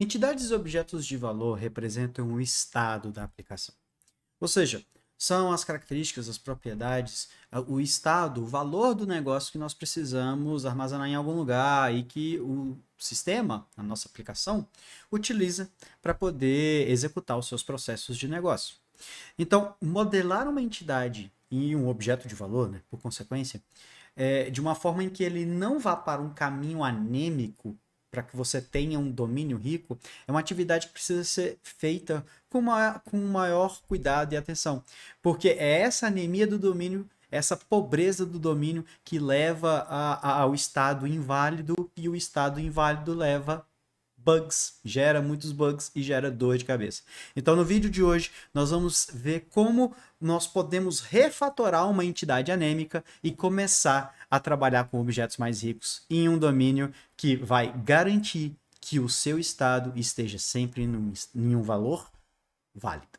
Entidades e objetos de valor representam o estado da aplicação. Ou seja, são as características, as propriedades, o estado, o valor do negócio que nós precisamos armazenar em algum lugar e que o sistema, a nossa aplicação, utiliza para poder executar os seus processos de negócio. Então, modelar uma entidade e um objeto de valor, né, por consequência, é, de uma forma em que ele não vá para um caminho anêmico para que você tenha um domínio rico, é uma atividade que precisa ser feita com, uma, com maior cuidado e atenção. Porque é essa anemia do domínio, essa pobreza do domínio que leva a, a, ao estado inválido, e o estado inválido leva bugs, gera muitos bugs e gera dor de cabeça. Então, no vídeo de hoje, nós vamos ver como nós podemos refatorar uma entidade anêmica e começar a trabalhar com objetos mais ricos em um domínio que vai garantir que o seu estado esteja sempre em um valor válido.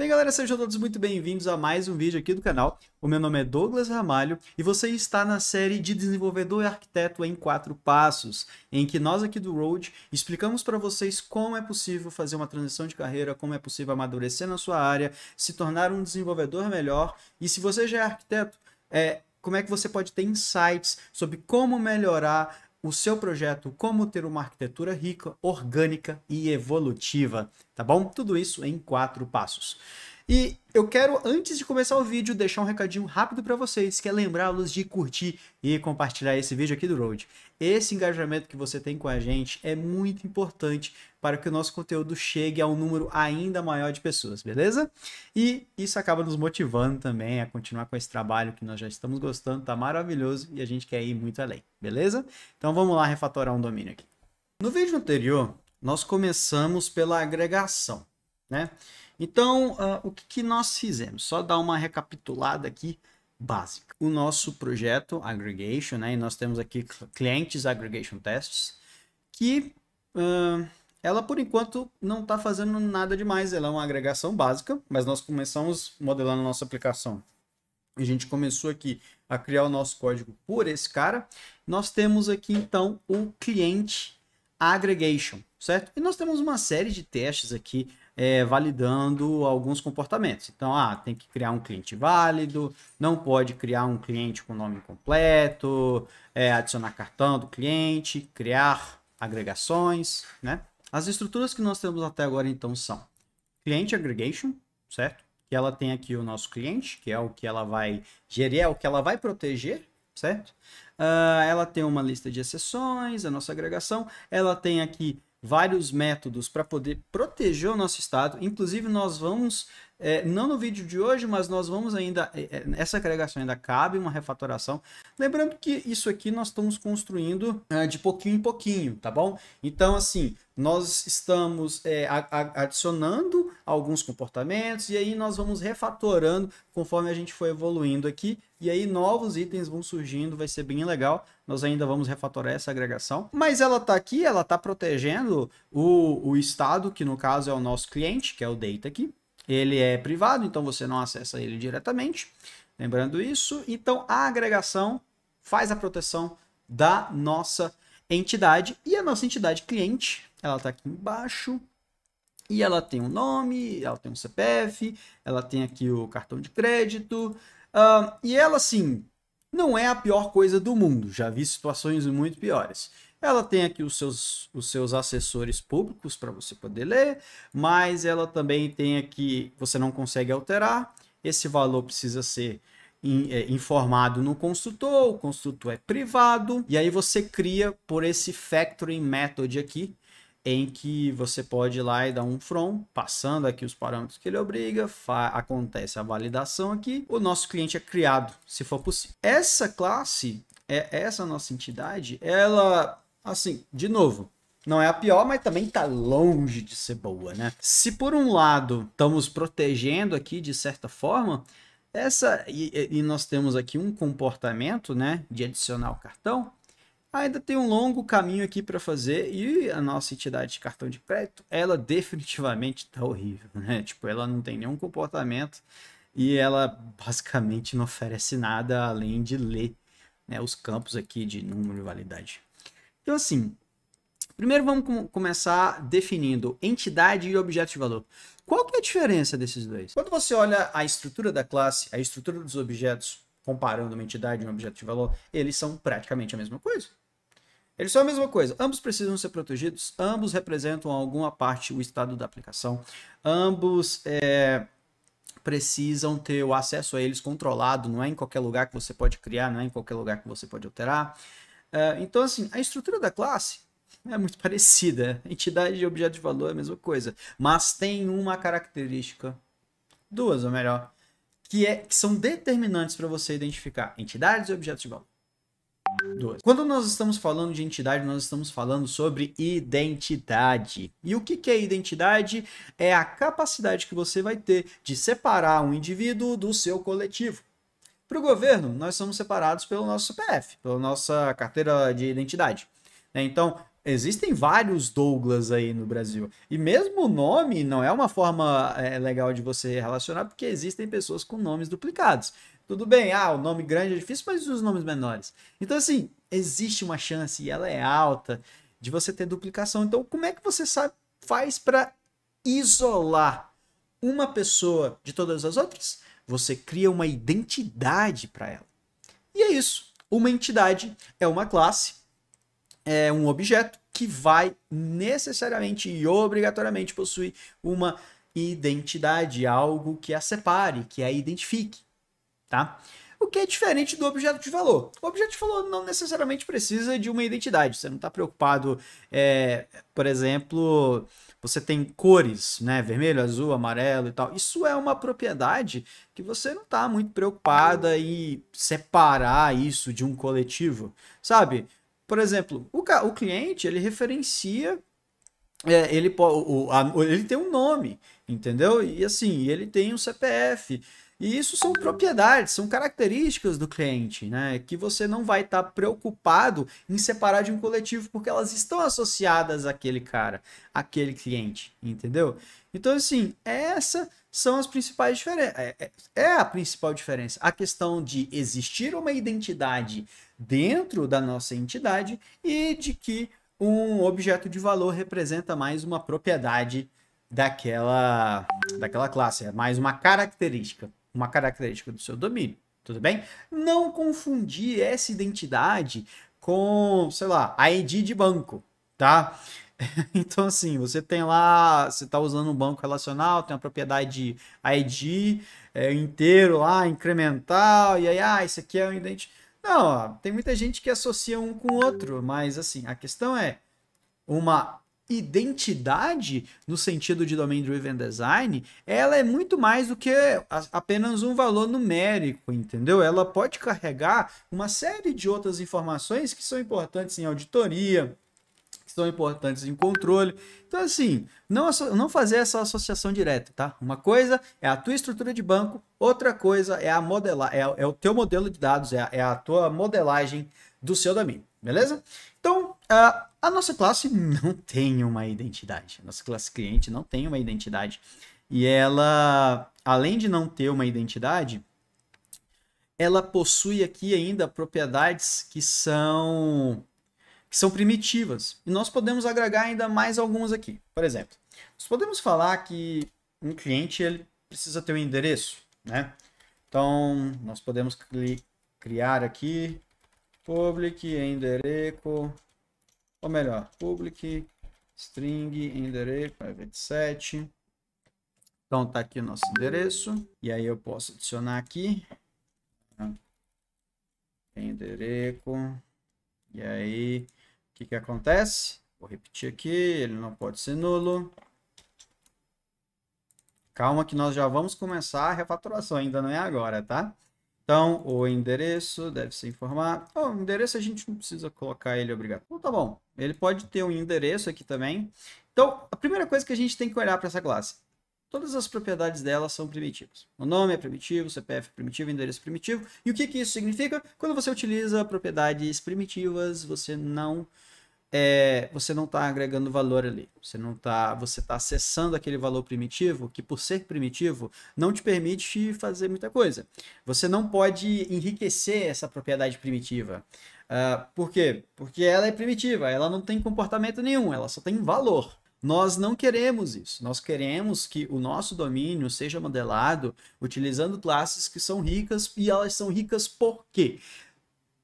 Bem galera, sejam todos muito bem-vindos a mais um vídeo aqui do canal. O meu nome é Douglas Ramalho e você está na série de desenvolvedor e arquiteto em quatro passos, em que nós aqui do Road explicamos para vocês como é possível fazer uma transição de carreira, como é possível amadurecer na sua área, se tornar um desenvolvedor melhor e se você já é arquiteto, é, como é que você pode ter insights sobre como melhorar o seu projeto Como ter uma arquitetura rica, orgânica e evolutiva, tá bom? Tudo isso em quatro passos. E eu quero, antes de começar o vídeo, deixar um recadinho rápido para vocês, que é lembrá-los de curtir e compartilhar esse vídeo aqui do Road. Esse engajamento que você tem com a gente é muito importante para que o nosso conteúdo chegue a um número ainda maior de pessoas, beleza? E isso acaba nos motivando também a continuar com esse trabalho que nós já estamos gostando, tá maravilhoso e a gente quer ir muito além, beleza? Então vamos lá refatorar um domínio aqui. No vídeo anterior, nós começamos pela agregação, né? Então, uh, o que, que nós fizemos? Só dar uma recapitulada aqui básica. O nosso projeto Aggregation, né? E nós temos aqui clientes Aggregation Tests, que uh, ela por enquanto não está fazendo nada demais. Ela é uma agregação básica, mas nós começamos modelando a nossa aplicação. A gente começou aqui a criar o nosso código por esse cara. Nós temos aqui então o cliente aggregation, certo? E nós temos uma série de testes aqui é, validando alguns comportamentos. Então, ah, tem que criar um cliente válido, não pode criar um cliente com nome completo. é, adicionar cartão do cliente, criar agregações, né? As estruturas que nós temos até agora, então, são cliente aggregation, certo? Que ela tem aqui o nosso cliente, que é o que ela vai gerir, é o que ela vai proteger, certo? Uh, ela tem uma lista de exceções, a nossa agregação. Ela tem aqui vários métodos para poder proteger o nosso estado. Inclusive, nós vamos é, não no vídeo de hoje, mas nós vamos ainda. É, é, essa agregação ainda cabe uma refatoração. Lembrando que isso aqui nós estamos construindo é, de pouquinho em pouquinho, tá bom? Então, assim, nós estamos é, adicionando alguns comportamentos e aí nós vamos refatorando conforme a gente for evoluindo aqui. E aí novos itens vão surgindo, vai ser bem legal. Nós ainda vamos refatorar essa agregação. Mas ela está aqui, ela está protegendo o, o estado, que no caso é o nosso cliente, que é o data aqui. Ele é privado, então você não acessa ele diretamente. Lembrando isso, então a agregação faz a proteção da nossa entidade e a nossa entidade cliente, ela está aqui embaixo e ela tem um nome, ela tem um CPF, ela tem aqui o cartão de crédito uh, e ela sim não é a pior coisa do mundo. Já vi situações muito piores. Ela tem aqui os seus, os seus assessores públicos para você poder ler, mas ela também tem aqui, você não consegue alterar, esse valor precisa ser in, é, informado no consultor, o consultor é privado, e aí você cria por esse factoring method aqui, em que você pode ir lá e dar um from, passando aqui os parâmetros que ele obriga, acontece a validação aqui, o nosso cliente é criado, se for possível. Essa classe, é essa nossa entidade, ela assim, de novo, não é a pior, mas também está longe de ser boa, né? Se por um lado estamos protegendo aqui de certa forma, essa e, e nós temos aqui um comportamento, né, de adicionar o cartão, ainda tem um longo caminho aqui para fazer e a nossa entidade de cartão de crédito, ela definitivamente está horrível, né? Tipo, ela não tem nenhum comportamento e ela basicamente não oferece nada além de ler né, os campos aqui de número e validade. Então, assim, primeiro vamos com começar definindo entidade e objeto de valor. Qual que é a diferença desses dois? Quando você olha a estrutura da classe, a estrutura dos objetos, comparando uma entidade e um objeto de valor, eles são praticamente a mesma coisa. Eles são a mesma coisa. Ambos precisam ser protegidos, ambos representam alguma parte o estado da aplicação, ambos é, precisam ter o acesso a eles controlado, não é em qualquer lugar que você pode criar, não é em qualquer lugar que você pode alterar. Uh, então, assim, a estrutura da classe é muito parecida. Entidade e objeto de valor é a mesma coisa. Mas tem uma característica, duas ou melhor, que, é, que são determinantes para você identificar entidades e objetos de valor. Duas. Quando nós estamos falando de entidade, nós estamos falando sobre identidade. E o que é identidade? É a capacidade que você vai ter de separar um indivíduo do seu coletivo. Para o governo, nós somos separados pelo nosso CPF, pela nossa carteira de identidade. Né? Então, existem vários Douglas aí no Brasil. E mesmo o nome não é uma forma é, legal de você relacionar, porque existem pessoas com nomes duplicados. Tudo bem, ah, o nome grande é difícil, mas os nomes menores. Então, assim, existe uma chance, e ela é alta, de você ter duplicação. Então, como é que você sabe, faz para isolar uma pessoa de todas as outras? Você cria uma identidade para ela. E é isso. Uma entidade é uma classe, é um objeto que vai necessariamente e obrigatoriamente possuir uma identidade, algo que a separe, que a identifique, tá? O que é diferente do objeto de valor. O objeto de valor não necessariamente precisa de uma identidade. Você não está preocupado, é, por exemplo, você tem cores, né? Vermelho, azul, amarelo e tal. Isso é uma propriedade que você não está muito preocupada em separar isso de um coletivo, sabe? Por exemplo, o, o cliente ele referencia, é, ele, o, a, ele tem um nome, entendeu? E assim, ele tem um CPF. E isso são propriedades, são características do cliente, né? Que você não vai estar tá preocupado em separar de um coletivo, porque elas estão associadas àquele cara, àquele cliente, entendeu? Então, assim, essa são as principais diferenças. É, é, é a principal diferença. A questão de existir uma identidade dentro da nossa entidade e de que um objeto de valor representa mais uma propriedade daquela, daquela classe, é mais uma característica uma característica do seu domínio, tudo bem? Não confundir essa identidade com, sei lá, a ID de banco, tá? Então, assim, você tem lá, você está usando um banco relacional, tem a propriedade ID é, inteiro lá, incremental, e aí, ah, isso aqui é um identidade. Não, tem muita gente que associa um com o outro, mas, assim, a questão é, uma identidade no sentido de domain driven design, ela é muito mais do que apenas um valor numérico, entendeu? Ela pode carregar uma série de outras informações que são importantes em auditoria, que são importantes em controle. Então, assim, não, não fazer essa associação direta, tá? Uma coisa é a tua estrutura de banco, outra coisa é a modelar, é, é o teu modelo de dados, é a, é a tua modelagem do seu domínio, beleza? Então, uh, a nossa classe não tem uma identidade. A nossa classe cliente não tem uma identidade. E ela, além de não ter uma identidade, ela possui aqui ainda propriedades que são que são primitivas. E nós podemos agregar ainda mais algumas aqui. Por exemplo, nós podemos falar que um cliente ele precisa ter um endereço, né? Então, nós podemos criar aqui public endereço ou melhor, public string endereço private set. Então tá aqui o nosso endereço e aí eu posso adicionar aqui tá? endereço e aí o que que acontece? Vou repetir aqui, ele não pode ser nulo. Calma que nós já vamos começar a refaturação, ainda não é agora, tá? Então, o endereço deve ser informado. Oh, o endereço a gente não precisa colocar ele obrigado. Então, tá bom. Ele pode ter um endereço aqui também. Então, a primeira coisa que a gente tem que olhar para essa classe. Todas as propriedades dela são primitivas. O nome é primitivo, o CPF é primitivo, o endereço é primitivo. E o que, que isso significa? Quando você utiliza propriedades primitivas, você não é, você não está agregando valor ali. Você não está, você está acessando aquele valor primitivo que, por ser primitivo, não te permite fazer muita coisa. Você não pode enriquecer essa propriedade primitiva. Uh, por quê? Porque ela é primitiva, ela não tem comportamento nenhum, ela só tem valor. Nós não queremos isso. Nós queremos que o nosso domínio seja modelado utilizando classes que são ricas e elas são ricas por quê?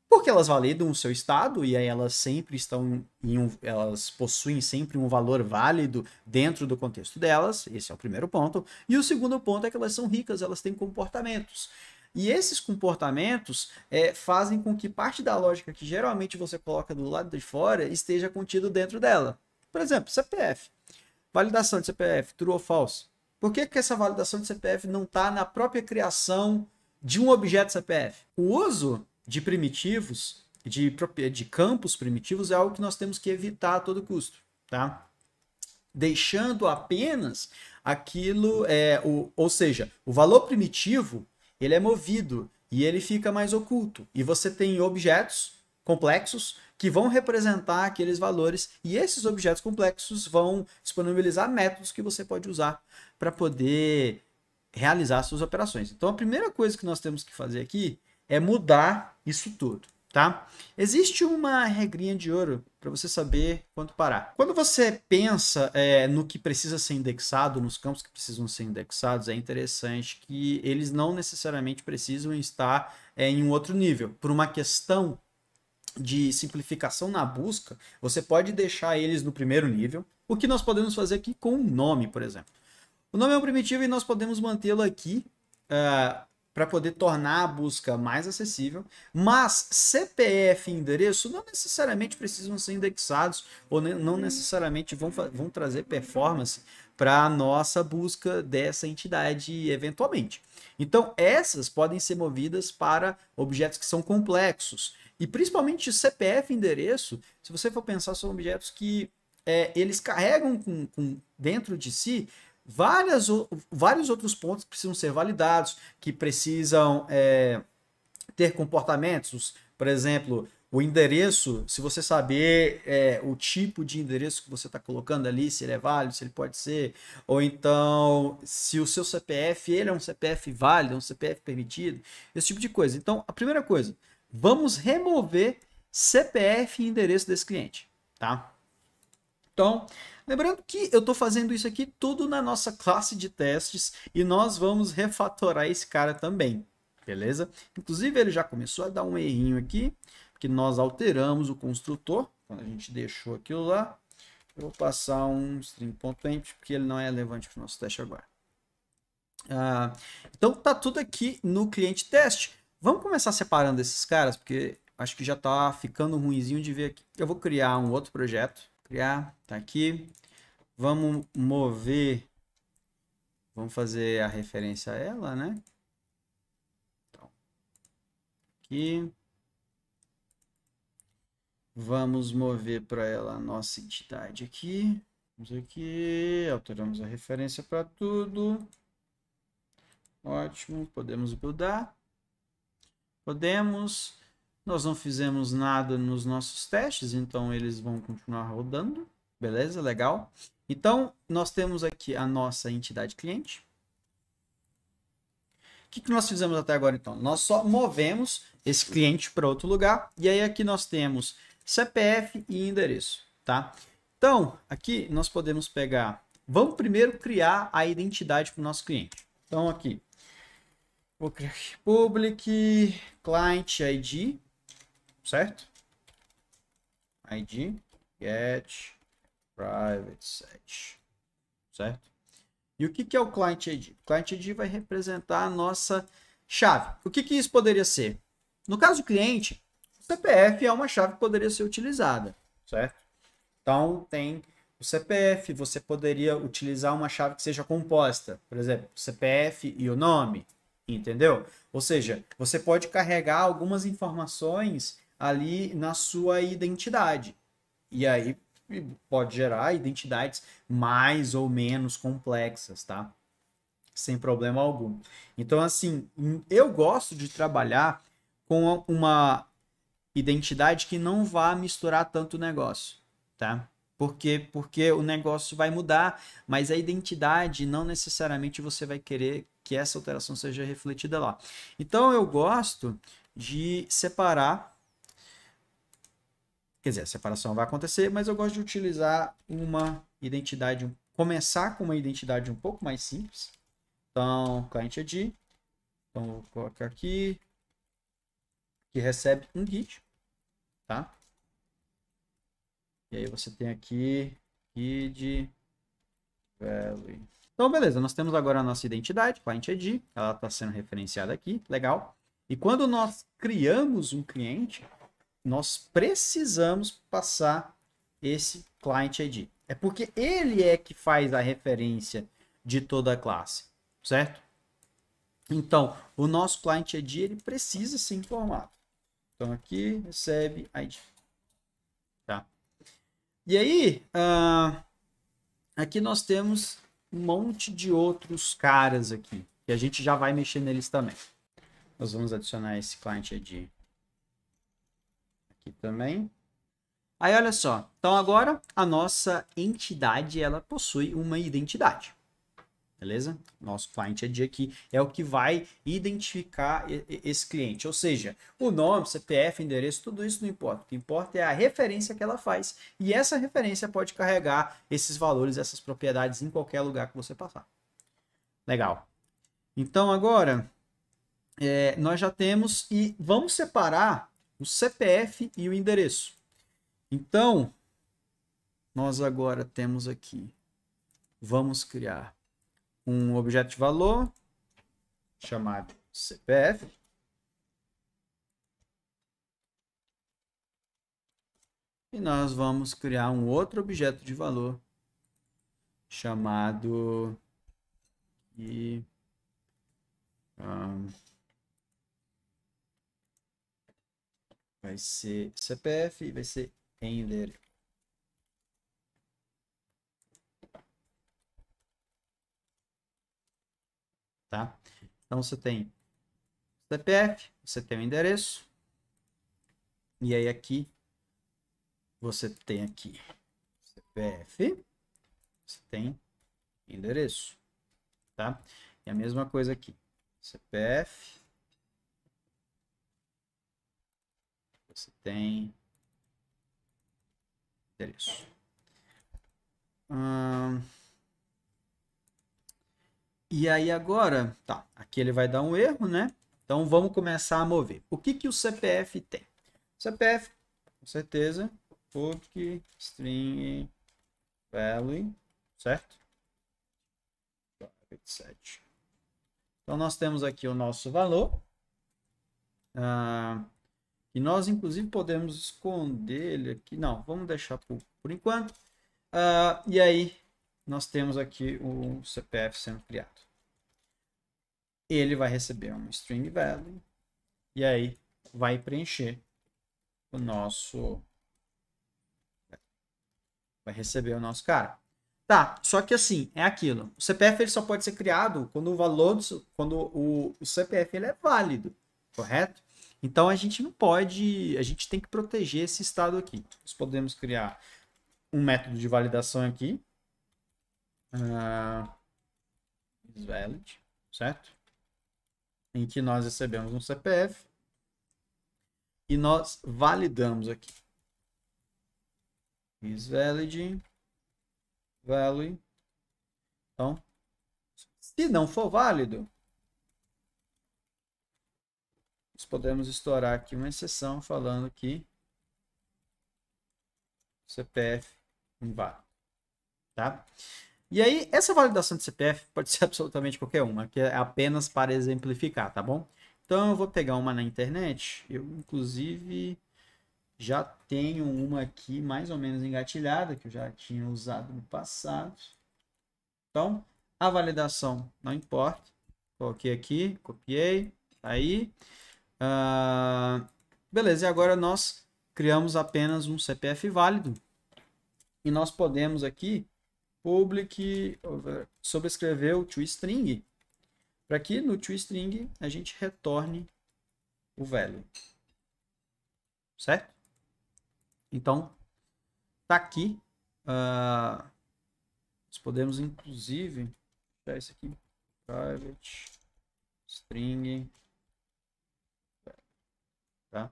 Porque elas validam o seu estado e aí elas sempre estão em um, elas possuem sempre um valor válido dentro do contexto delas. Esse é o primeiro ponto. E o segundo ponto é que elas são ricas, elas têm comportamentos. E esses comportamentos é, fazem com que parte da lógica que geralmente você coloca do lado de fora esteja contido dentro dela. Por exemplo, CPF. Validação de CPF, true ou false. Por que, que essa validação de CPF não está na própria criação de um objeto CPF? O uso de primitivos, de, de campos primitivos, é algo que nós temos que evitar a todo custo. Tá? deixando apenas aquilo, é, o, ou seja, o valor primitivo ele é movido e ele fica mais oculto. E você tem objetos complexos que vão representar aqueles valores e esses objetos complexos vão disponibilizar métodos que você pode usar para poder realizar suas operações. Então a primeira coisa que nós temos que fazer aqui é mudar isso tudo tá? Existe uma regrinha de ouro para você saber quanto parar. Quando você pensa é, no que precisa ser indexado, nos campos que precisam ser indexados, é interessante que eles não necessariamente precisam estar é, em um outro nível. Por uma questão de simplificação na busca, você pode deixar eles no primeiro nível, o que nós podemos fazer aqui com o um nome, por exemplo. O nome é um primitivo e nós podemos mantê-lo aqui uh, para poder tornar a busca mais acessível, mas CPF e endereço não necessariamente precisam ser indexados ou não uhum. necessariamente vão, vão trazer performance para a nossa busca dessa entidade eventualmente. Então, essas podem ser movidas para objetos que são complexos. E principalmente CPF e endereço, se você for pensar, são objetos que é, eles carregam com, com, dentro de si várias, vários outros pontos que precisam ser validados, que precisam é, ter comportamentos, por exemplo, o endereço, se você saber é, o tipo de endereço que você está colocando ali, se ele é válido, se ele pode ser, ou então se o seu CPF ele é um CPF válido, é um CPF permitido, esse tipo de coisa. Então, a primeira coisa, vamos remover CPF e endereço desse cliente, tá? Então, Lembrando que eu estou fazendo isso aqui tudo na nossa classe de testes e nós vamos refatorar esse cara também, beleza? Inclusive ele já começou a dar um errinho aqui, porque nós alteramos o construtor, quando a gente deixou aquilo lá. Eu vou passar um string.ent, porque ele não é relevante para o nosso teste agora. Ah, então tá tudo aqui no cliente teste. Vamos começar separando esses caras, porque acho que já está ficando ruimzinho de ver aqui. Eu vou criar um outro projeto criar, tá aqui. Vamos mover, vamos fazer a referência a ela, né? Então, aqui. Vamos mover para ela a nossa entidade aqui. Vamos aqui, alteramos a referência para tudo. Ótimo, podemos buildar. Podemos. Nós não fizemos nada nos nossos testes, então eles vão continuar rodando. Beleza? Legal. Então, nós temos aqui a nossa entidade cliente. O que, que nós fizemos até agora, então? Nós só movemos esse cliente para outro lugar. E aí aqui nós temos CPF e endereço, tá? Então, aqui nós podemos pegar... Vamos primeiro criar a identidade para o nosso cliente. Então, aqui, Vou criar public client ID certo? ID get private set, certo? E o que, que é o client ID? client ID vai representar a nossa chave. O que, que isso poderia ser? No caso do cliente, o CPF é uma chave que poderia ser utilizada, certo? Então, tem o CPF, você poderia utilizar uma chave que seja composta, por exemplo, CPF e o nome, entendeu? Ou seja, você pode carregar algumas informações ali na sua identidade. E aí pode gerar identidades mais ou menos complexas, tá? Sem problema algum. Então, assim, hum, eu gosto de trabalhar com uma identidade que não vá misturar tanto o negócio, tá? Porque, porque o negócio vai mudar, mas a identidade não necessariamente você vai querer que essa alteração seja refletida lá. Então eu gosto de separar Quer dizer, a separação vai acontecer, mas eu gosto de utilizar uma identidade, começar com uma identidade um pouco mais simples. Então, client ID. Então, vou colocar aqui. Que recebe um git, tá? E aí você tem aqui id value. Então, beleza, nós temos agora a nossa identidade, client ID, ela está sendo referenciada aqui, legal. E quando nós criamos um cliente, nós precisamos passar esse client ID. É porque ele é que faz a referência de toda a classe, certo? Então, o nosso client ID ele precisa ser informado. Então, aqui recebe ID. Tá? E aí, uh, aqui nós temos um monte de outros caras aqui. E a gente já vai mexer neles também. Nós vamos adicionar esse client ID aqui também. Aí olha só, então agora a nossa entidade ela possui uma identidade. Beleza? Nosso client ID é aqui é o que vai identificar esse cliente. Ou seja, o nome, CPF, endereço, tudo isso não importa. O que importa é a referência que ela faz. E essa referência pode carregar esses valores, essas propriedades em qualquer lugar que você passar. Legal. Então agora, é, nós já temos e vamos separar o CPF e o endereço. Então, nós agora temos aqui, vamos criar um objeto de valor chamado CPF. E nós vamos criar um outro objeto de valor chamado e vai ser CPF e vai ser render. Tá? Então você tem CPF, você tem o endereço. E aí aqui você tem aqui CPF, você tem endereço, tá? E a mesma coisa aqui, CPF, Você tem endereço. Hum... E aí agora, tá, aqui ele vai dar um erro, né? Então vamos começar a mover. O que, que o CPF tem? CPF, com certeza, public string value, certo? 27. Então nós temos aqui o nosso valor. Ah, e nós, inclusive, podemos esconder ele aqui. Não, vamos deixar por, por enquanto. Uh, e aí, nós temos aqui o CPF sendo criado. Ele vai receber um string value. E aí, vai preencher o nosso... Vai receber o nosso cara. Tá, só que assim, é aquilo. O CPF ele só pode ser criado quando o valor do, quando o, o CPF ele é válido, correto? Então a gente não pode, a gente tem que proteger esse estado aqui. Nós podemos criar um método de validação aqui. Uh, valid, certo? Em que nós recebemos um CPF e nós validamos aqui. Is valid, value. Então, se não for válido, nós podemos estourar aqui uma exceção falando que CPF inválido, tá? E aí, essa validação de CPF pode ser absolutamente qualquer uma, que é apenas para exemplificar, tá bom? Então, eu vou pegar uma na internet. Eu, inclusive, já tenho uma aqui mais ou menos engatilhada, que eu já tinha usado no passado. Então, a validação não importa. Coloquei aqui, copiei, tá aí. Ah, beleza, e agora nós criamos apenas um CPF válido. E nós podemos aqui public sobrescrever o toString para que no toString a gente retorne o value. Certo? Então, tá aqui. Uh, nós podemos, inclusive, deixar isso aqui. Private string Tá?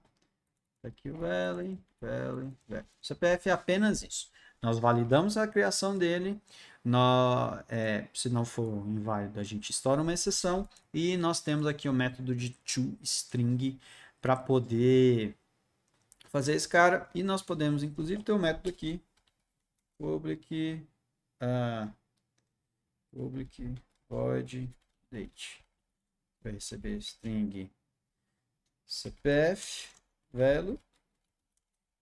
Aqui o Valley, Valley, Valley. O CPF é apenas isso. Nós validamos a criação dele, nós, é, se não for inválido, a gente estoura uma exceção e nós temos aqui o método de toString para poder fazer esse cara. E nós podemos, inclusive, ter um método aqui, public, uh, public void date, para receber string CPF, velo,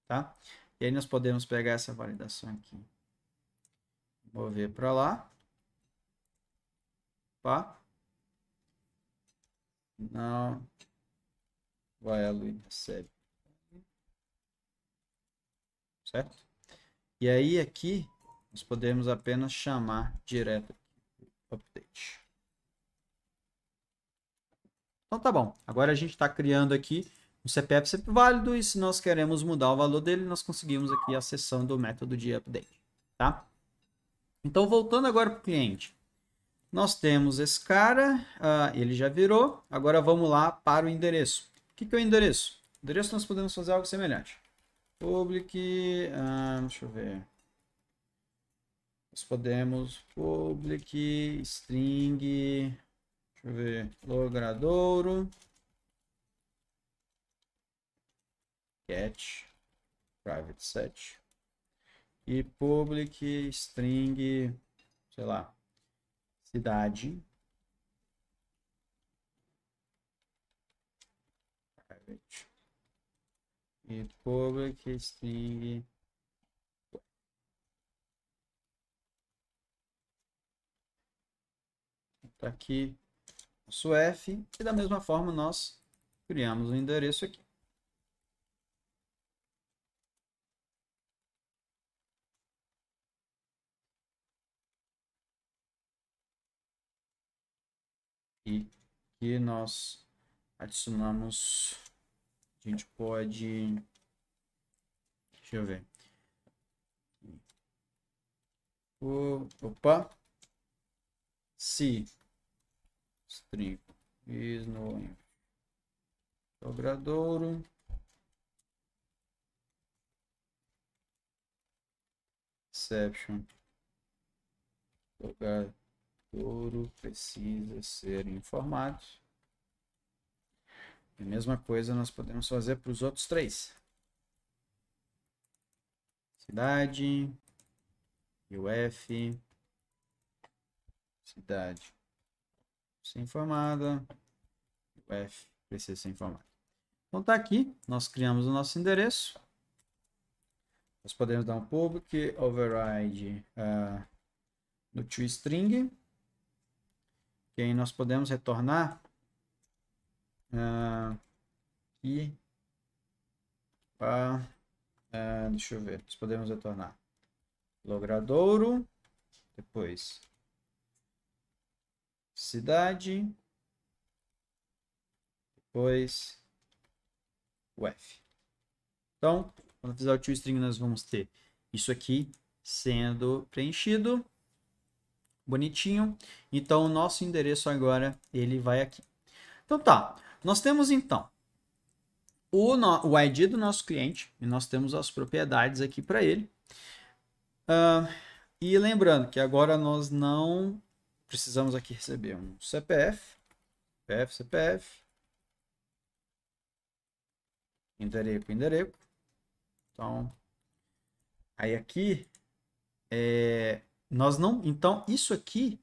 tá? E aí nós podemos pegar essa validação aqui. Mover para lá. Pá. Não. Vai a recebe. Certo? E aí aqui nós podemos apenas chamar direto update. Então tá bom. Agora a gente está criando aqui um CPF sempre válido e se nós queremos mudar o valor dele, nós conseguimos aqui a o do método de update, tá? Então voltando agora para o cliente. Nós temos esse cara, uh, ele já virou. Agora vamos lá para o endereço. O que, que é o endereço? O endereço nós podemos fazer algo semelhante. Public, uh, deixa eu ver. Nós podemos public string Deixa eu ver. Logradouro. Cat. Private set. E public string, sei lá, cidade. Private. E public string tá aqui nosso F, e da mesma forma nós criamos o um endereço aqui. E que nós adicionamos, a gente pode, deixa eu ver, o, opa, se string is no env exception logradouro precisa ser informado a mesma coisa nós podemos fazer para os outros três cidade UF cidade ser informada. O F precisa ser informado. Então tá aqui, nós criamos o nosso endereço. Nós podemos dar um public override uh, no toString. E aí nós podemos retornar uh, e uh, uh, deixa eu ver, nós podemos retornar logradouro, depois cidade, depois o F. Então, quando fizer o tio string, nós vamos ter isso aqui sendo preenchido, bonitinho. Então, o nosso endereço agora, ele vai aqui. Então, tá. Nós temos, então, o, no, o ID do nosso cliente e nós temos as propriedades aqui para ele. Uh, e lembrando que agora nós não precisamos aqui receber um CPF, CPF, CPF, endereço, endereço. Então, aí aqui, é, nós não, então isso aqui,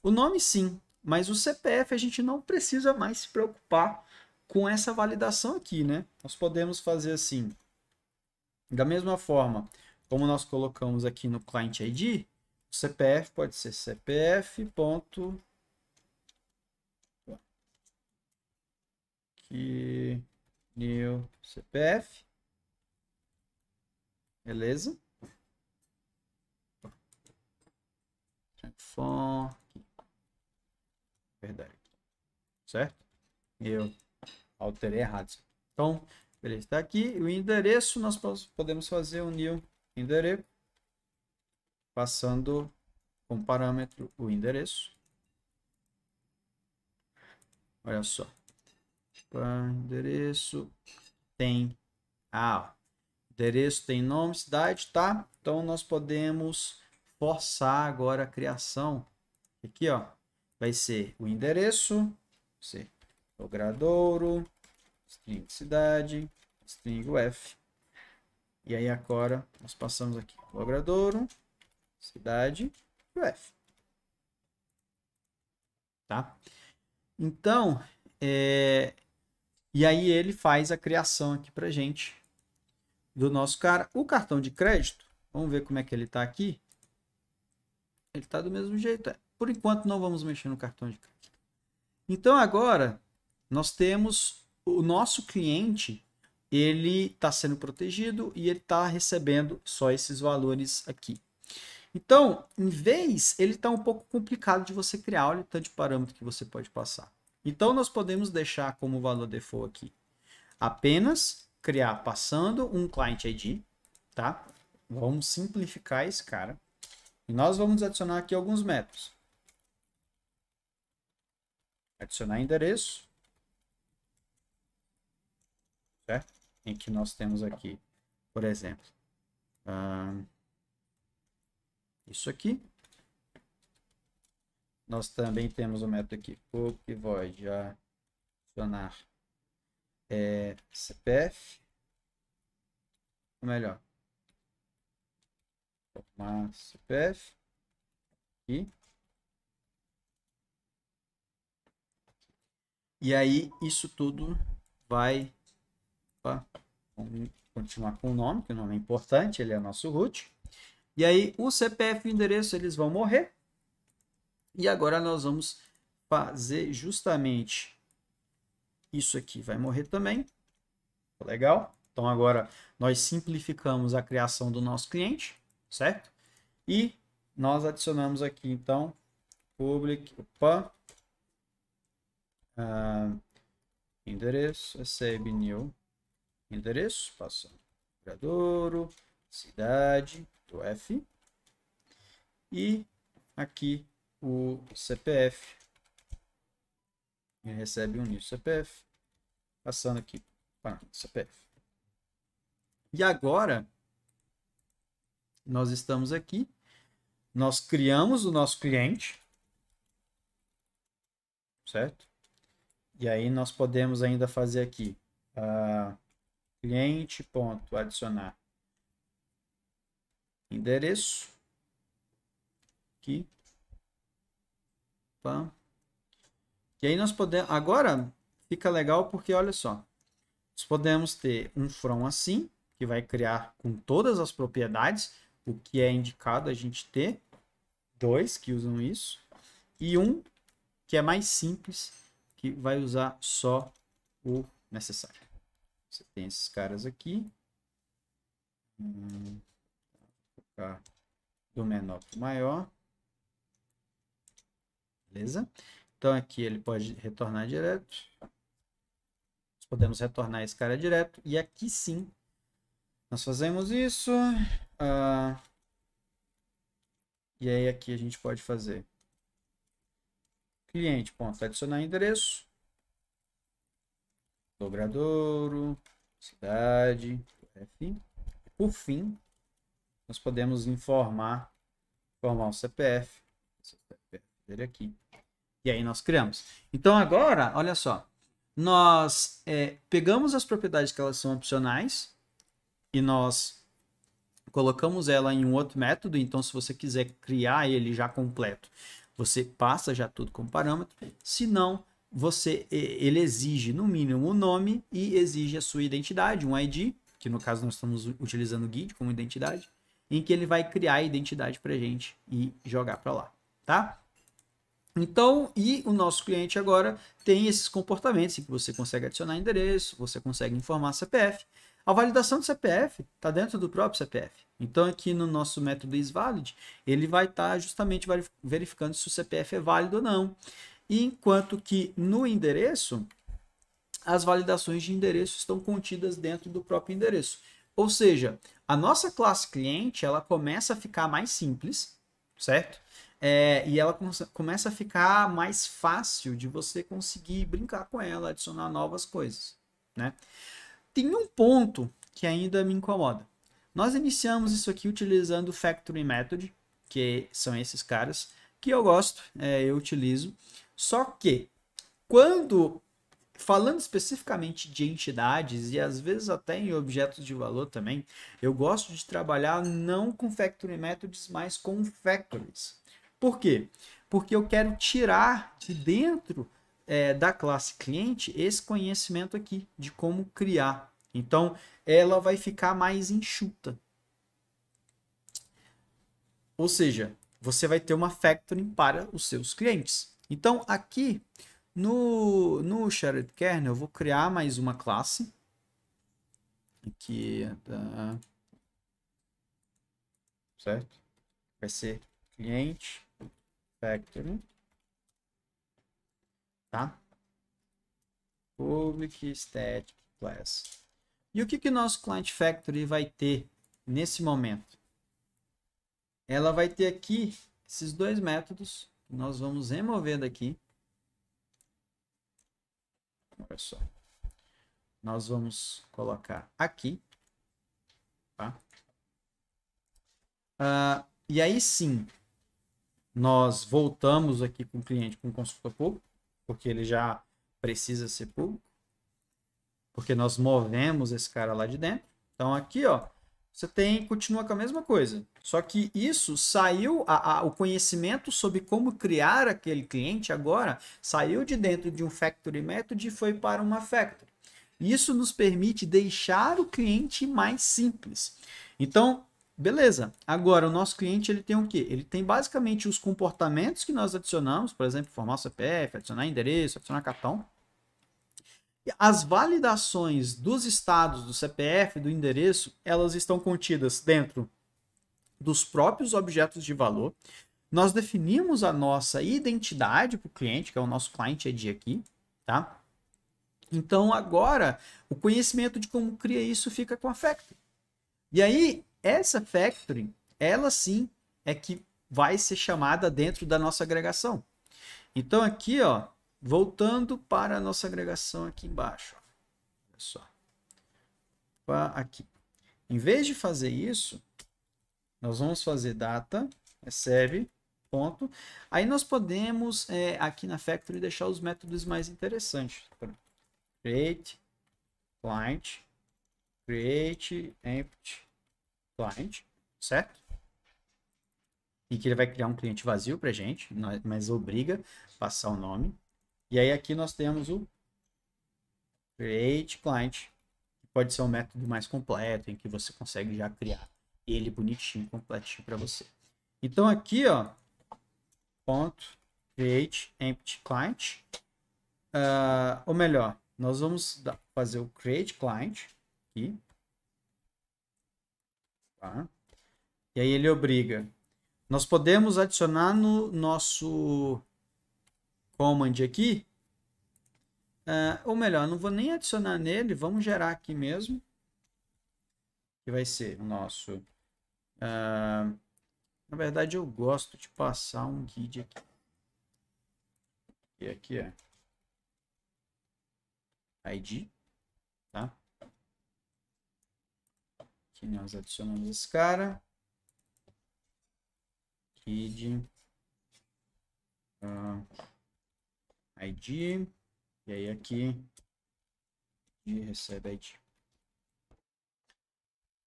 o nome sim, mas o CPF a gente não precisa mais se preocupar com essa validação aqui, né? Nós podemos fazer assim, da mesma forma como nós colocamos aqui no client ID, CPF pode ser CPF. Ponto... Que new CPF. Beleza? Fon. Verdade. Certo? Eu alterei errado. Então, beleza. Está aqui o endereço. Nós podemos fazer um new endereço passando como parâmetro o endereço. Olha só. Tipo, ah, endereço tem. Ah, endereço tem nome, cidade, tá? Então nós podemos forçar agora a criação. Aqui, ó. Vai ser o endereço, ser logradouro, string cidade, string f. E aí agora nós passamos aqui logradouro, cidade e o F. Tá? Então, é... e aí ele faz a criação aqui pra gente do nosso cara. O cartão de crédito, vamos ver como é que ele tá aqui. Ele tá do mesmo jeito. É. Por enquanto não vamos mexer no cartão de crédito. Então agora nós temos o nosso cliente, ele está sendo protegido e ele está recebendo só esses valores aqui. Então, em vez, ele está um pouco complicado de você criar. Olha o tanto de parâmetro que você pode passar. Então, nós podemos deixar como valor default aqui apenas criar passando um client ID, tá? Vamos simplificar esse cara. E nós vamos adicionar aqui alguns métodos. Adicionar endereço. Certo? Em que nós temos aqui, por exemplo, isso aqui. Nós também temos o método aqui, public void adicionar é, CPF. Ou melhor, formar CPF. Aqui. E aí, isso tudo vai opa, continuar com o nome, que o nome é importante, ele é nosso root. E aí o CPF e o endereço eles vão morrer. E agora nós vamos fazer justamente isso aqui. Vai morrer também. Legal? Então agora nós simplificamos a criação do nosso cliente, certo? E nós adicionamos aqui então public opa, uh, endereço recebe new endereço passando Gradouro, cidade F. E aqui o CPF. Ele recebe um nível CPF. Passando aqui para CPF. E agora, nós estamos aqui. Nós criamos o nosso cliente. Certo? E aí nós podemos ainda fazer aqui uh, cliente ponto adicionar endereço aqui. pa. E aí nós podemos. Agora fica legal porque olha só. Nós podemos ter um from assim, que vai criar com todas as propriedades, o que é indicado a gente ter. Dois que usam isso. E um que é mais simples, que vai usar só o necessário. Você tem esses caras aqui. Hum ficar do menor para o maior. Beleza? Então aqui ele pode retornar direto. Nós podemos retornar esse cara direto. E aqui sim, nós fazemos isso. Ah, e aí aqui a gente pode fazer cliente ponto adicionar endereço dobradouro cidade F. por fim nós podemos informar, formar um CPF, CPF dele aqui. E aí nós criamos. Então agora, olha só, nós é, pegamos as propriedades que elas são opcionais e nós colocamos ela em um outro método. Então, se você quiser criar ele já completo, você passa já tudo como parâmetro. Se não, você ele exige no mínimo o um nome e exige a sua identidade, um ID, que no caso nós estamos utilizando o guide como identidade em que ele vai criar a identidade para gente e jogar para lá, tá? Então, e o nosso cliente agora tem esses comportamentos em que você consegue adicionar endereço, você consegue informar CPF. A validação do CPF está dentro do próprio CPF. Então, aqui no nosso método isValid, ele vai estar tá justamente verificando se o CPF é válido ou não. Enquanto que no endereço, as validações de endereço estão contidas dentro do próprio endereço. Ou seja, a nossa classe cliente ela começa a ficar mais simples, certo? É, e ela começa a ficar mais fácil de você conseguir brincar com ela, adicionar novas coisas, né? Tem um ponto que ainda me incomoda. Nós iniciamos isso aqui utilizando o Factory Method, que são esses caras, que eu gosto, é, eu utilizo. Só que quando falando especificamente de entidades e às vezes até em objetos de valor também, eu gosto de trabalhar não com factory methods, mas com factories. Por quê? Porque eu quero tirar de dentro é, da classe cliente esse conhecimento aqui de como criar. Então, ela vai ficar mais enxuta. Ou seja, você vai ter uma factory para os seus clientes. Então, aqui no, no shared kernel, eu vou criar mais uma classe. Aqui, tá. certo? Vai ser cliente factory, tá? Public static class. E o que que nosso client factory vai ter nesse momento? Ela vai ter aqui esses dois métodos que nós vamos remover daqui Olha só. Nós vamos colocar aqui. Tá? Ah, e aí sim, nós voltamos aqui com o cliente com o consultor público, porque ele já precisa ser público, porque nós movemos esse cara lá de dentro. Então aqui, ó, você tem continua com a mesma coisa. Só que isso saiu, a, a, o conhecimento sobre como criar aquele cliente agora saiu de dentro de um factory method e foi para uma factory. Isso nos permite deixar o cliente mais simples. Então, beleza. Agora, o nosso cliente ele tem o quê? Ele tem basicamente os comportamentos que nós adicionamos, por exemplo, formar o CPF, adicionar endereço, adicionar cartão. As validações dos estados do CPF, do endereço, elas estão contidas dentro dos próprios objetos de valor. Nós definimos a nossa identidade para o cliente, que é o nosso cliente ID aqui, tá? Então agora o conhecimento de como cria isso fica com a factory. E aí essa factory, ela sim é que vai ser chamada dentro da nossa agregação. Então aqui, ó, Voltando para a nossa agregação aqui embaixo. Olha só. Aqui. Em vez de fazer isso, nós vamos fazer data, é recebe, ponto. Aí nós podemos, é, aqui na Factory, deixar os métodos mais interessantes. Create, client, create, empty, client, certo? E que ele vai criar um cliente vazio para gente, mas obriga a passar o nome. E aí aqui nós temos o Create Client, que pode ser um método mais completo, em que você consegue já criar ele bonitinho, completinho para você. Então aqui, ó, ponto create empty client, uh, ou melhor, nós vamos fazer o create client aqui, tá? E aí ele obriga. Nós podemos adicionar no nosso command aqui. Uh, ou melhor, não vou nem adicionar nele, vamos gerar aqui mesmo. Que vai ser o nosso... Uh, na verdade, eu gosto de passar um guide aqui. E aqui é ID, tá? Aqui nós adicionamos esse cara. ID Uh, ah, ID, e aí aqui e recebe ID.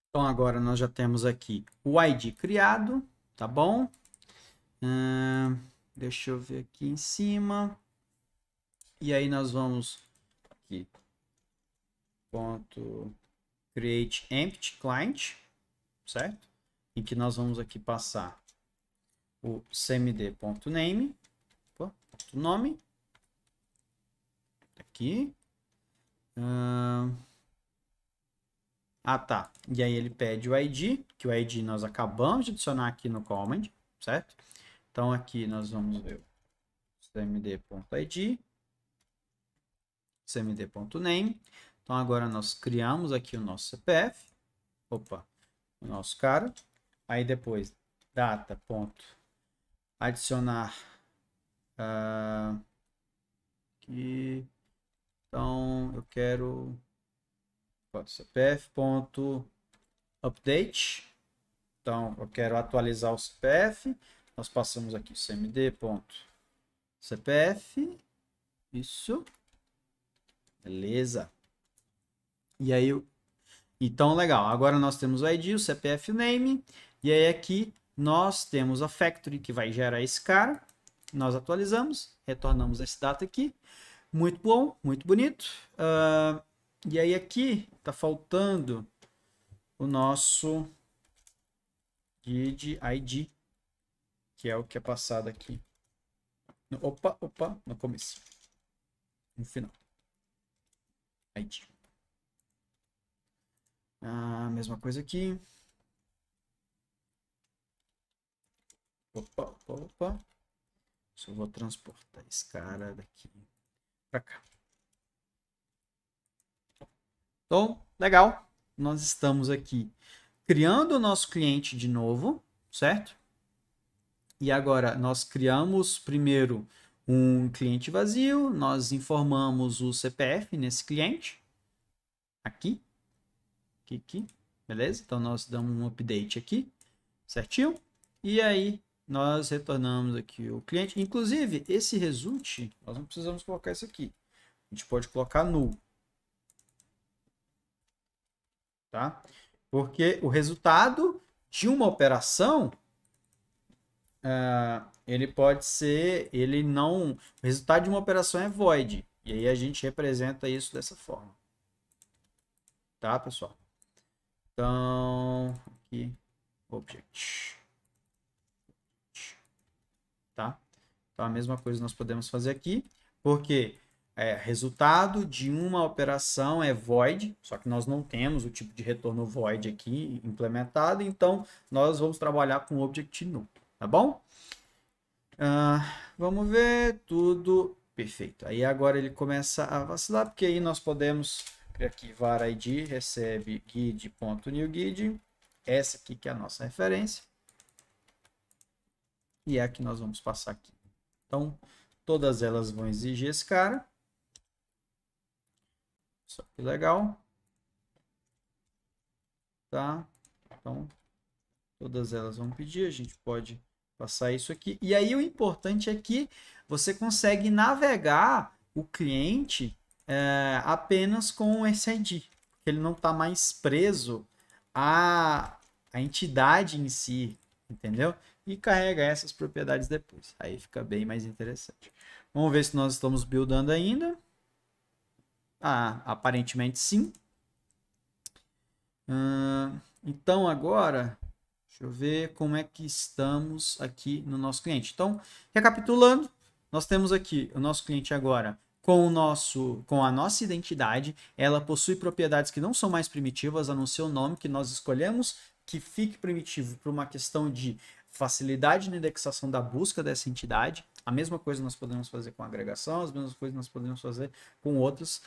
Então agora nós já temos aqui o ID criado, tá bom? Uh, deixa eu ver aqui em cima. E aí nós vamos aqui ponto create empty client, certo? Em que nós vamos aqui passar o cmd.name, nome, aqui. Ah, ah, tá. E aí ele pede o ID, que o ID nós acabamos de adicionar aqui no command, certo? Então aqui nós vamos ver cmd.id, cmd.name. Então agora nós criamos aqui o nosso CPF, opa, o nosso cara. Aí depois data ponto adicionar uh, aqui, então eu quero cpf.update. Então eu quero atualizar o CPF. Nós passamos aqui cmd.cpf. Isso. Beleza. E aí, então legal. Agora nós temos o ID, o CPF name. E aí aqui nós temos a factory que vai gerar esse cara. Nós atualizamos, retornamos esse data aqui. Muito bom, muito bonito. Uh, e aí aqui está faltando o nosso grid ID, que é o que é passado aqui. No, opa, opa, no começo. No final. ID. Ah, mesma coisa aqui. Opa, opa, opa. Só vou transportar esse cara daqui para cá. Então, legal. Nós estamos aqui criando o nosso cliente de novo, certo? E agora nós criamos primeiro um cliente vazio, nós informamos o CPF nesse cliente, aqui, aqui, aqui, beleza? Então nós damos um update aqui, certinho? E aí nós retornamos aqui o cliente. Inclusive, esse result, nós não precisamos colocar isso aqui. A gente pode colocar null. Tá? Porque o resultado de uma operação, uh, ele pode ser, ele não... O resultado de uma operação é void. E aí a gente representa isso dessa forma. Tá, pessoal? Então, aqui, object. Então, a mesma coisa nós podemos fazer aqui, porque é, resultado de uma operação é void, só que nós não temos o tipo de retorno void aqui implementado, então nós vamos trabalhar com object null, tá bom? Uh, vamos ver, tudo perfeito. Aí agora ele começa a vacilar, porque aí nós podemos, aqui var id, recebe guide.newguide, essa aqui que é a nossa referência, e é a que nós vamos passar aqui. Então, todas elas vão exigir esse cara. Só que legal. Tá? Então, todas elas vão pedir, a gente pode passar isso aqui. E aí o importante é que você consegue navegar o cliente é, apenas com esse ID. Ele não está mais preso à, à entidade em si, entendeu? e carrega essas propriedades depois. Aí fica bem mais interessante. Vamos ver se nós estamos buildando ainda. Ah, aparentemente sim. então agora, deixa eu ver como é que estamos aqui no nosso cliente. Então, recapitulando, nós temos aqui o nosso cliente agora com o nosso com a nossa identidade, ela possui propriedades que não são mais primitivas, a não ser o nome que nós escolhemos que fique primitivo por uma questão de facilidade na indexação da busca dessa entidade. A mesma coisa nós podemos fazer com agregação, as mesmas coisas nós podemos fazer com outros,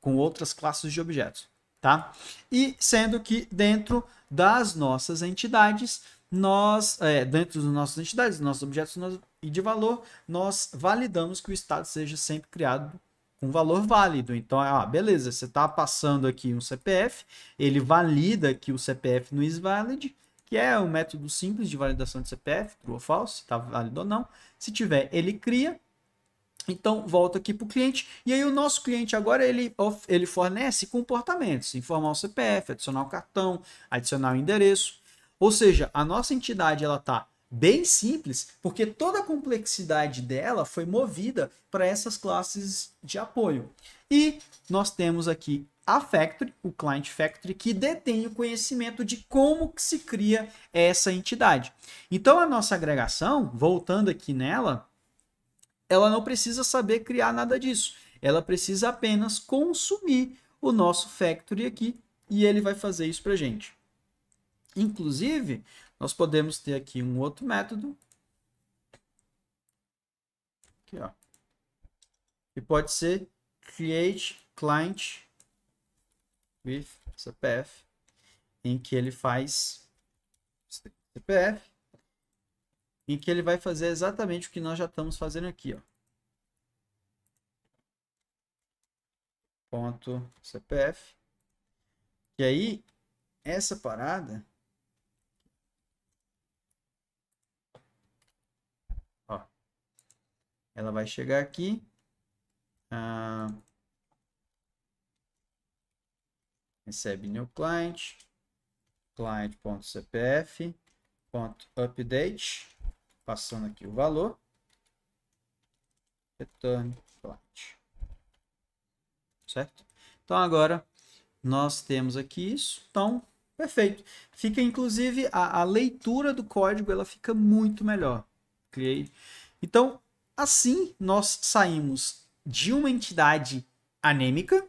com outras classes de objetos, tá? E sendo que dentro das nossas entidades, nós, é, dentro das nossas entidades, nossos objetos nós, e de valor, nós validamos que o estado seja sempre criado com valor válido. Então, ah, beleza, você está passando aqui um CPF, ele valida que o CPF não isValid, valid, que é um método simples de validação de CPF, true ou false, se está válido ou não. Se tiver, ele cria. Então, volta aqui para o cliente. E aí, o nosso cliente agora, ele, ele fornece comportamentos. Informar o CPF, adicionar o cartão, adicionar o endereço. Ou seja, a nossa entidade, ela está bem simples, porque toda a complexidade dela foi movida para essas classes de apoio. E nós temos aqui a Factory, o Client Factory, que detém o conhecimento de como se cria essa entidade. Então, a nossa agregação, voltando aqui nela, ela não precisa saber criar nada disso. Ela precisa apenas consumir o nosso Factory aqui e ele vai fazer isso para gente. Inclusive, nós podemos ter aqui um outro método. Aqui, ó. E pode ser create client with CPF, em que ele faz CPF, em que ele vai fazer exatamente o que nós já estamos fazendo aqui, ó. Ponto CPF. E aí, essa parada Ela vai chegar aqui. Ah, recebe new client, client.cpf.update, passando aqui o valor, return client, certo? Então agora nós temos aqui isso, então perfeito. Fica inclusive a, a leitura do código, ela fica muito melhor. Criei. Então Assim, nós saímos de uma entidade anêmica,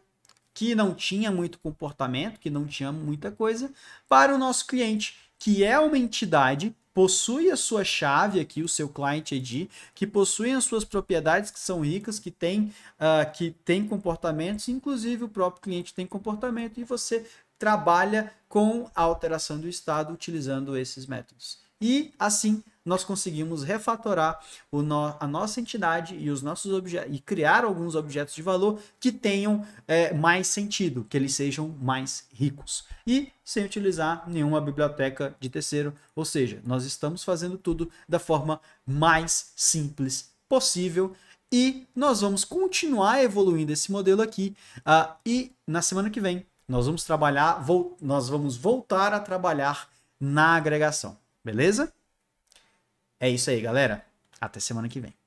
que não tinha muito comportamento, que não tinha muita coisa, para o nosso cliente, que é uma entidade, possui a sua chave aqui, o seu client ID, que possui as suas propriedades que são ricas, que tem, uh, que tem comportamentos, inclusive o próprio cliente tem comportamento, e você trabalha com a alteração do estado utilizando esses métodos. E assim nós conseguimos refatorar no, a nossa entidade e os nossos objetos e criar alguns objetos de valor que tenham é, mais sentido, que eles sejam mais ricos. E sem utilizar nenhuma biblioteca de terceiro, ou seja, nós estamos fazendo tudo da forma mais simples possível e nós vamos continuar evoluindo esse modelo aqui uh, e na semana que vem nós vamos trabalhar, nós vamos voltar a trabalhar na agregação, beleza? É isso aí, galera. Até semana que vem.